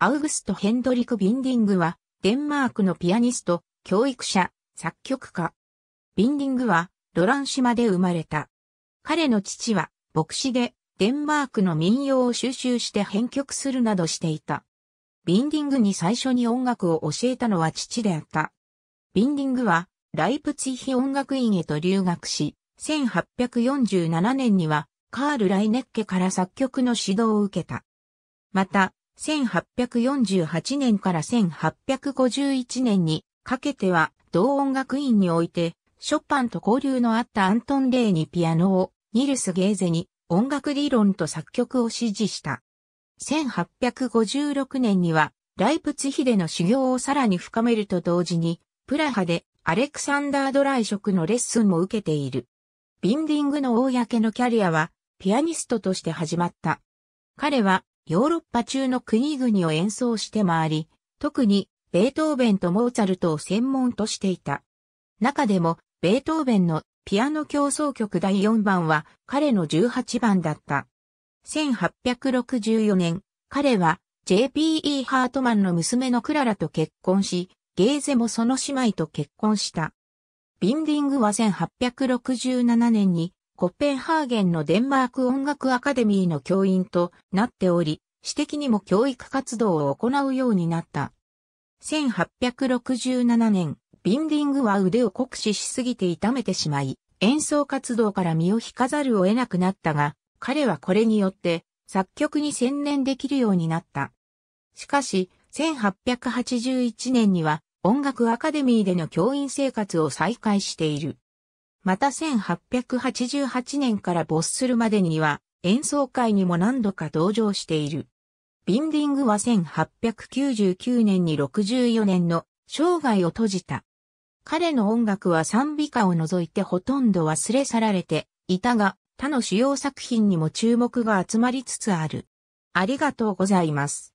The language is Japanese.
アウグスト・ヘンドリク・ビンディングは、デンマークのピアニスト、教育者、作曲家。ビンディングは、ロラン島で生まれた。彼の父は、牧師で、デンマークの民謡を収集して編曲するなどしていた。ビンディングに最初に音楽を教えたのは父であった。ビンディングは、ライプツィヒ音楽院へと留学し、1847年には、カール・ライネッケから作曲の指導を受けた。また、1848年から1851年にかけては同音楽院においてショパンと交流のあったアントン・レーにピアノを、ニルス・ゲーゼに音楽理論と作曲を指示した。1856年にはライプツヒでの修行をさらに深めると同時に、プラハでアレクサンダー・ドライ職のレッスンも受けている。ビンディングの公のキャリアは、ピアニストとして始まった。彼は、ヨーロッパ中の国々を演奏して回り、特にベートーベンとモーツァルトを専門としていた。中でも、ベートーベンのピアノ競争曲第4番は彼の18番だった。1864年、彼は JPE ハートマンの娘のクララと結婚し、ゲーゼもその姉妹と結婚した。ビンディングは1867年にコッペンハーゲンのデンマーク音楽アカデミーの教員となっており、私的にも教育活動を行うようになった。1867年、ビンディングは腕を酷使しすぎて痛めてしまい、演奏活動から身を引かざるを得なくなったが、彼はこれによって作曲に専念できるようになった。しかし、1881年には音楽アカデミーでの教員生活を再開している。また1888年から没するまでには演奏会にも何度か同乗している。ビンディングは1899年に64年の生涯を閉じた。彼の音楽は賛美歌を除いてほとんど忘れ去られていたが、他の主要作品にも注目が集まりつつある。ありがとうございます。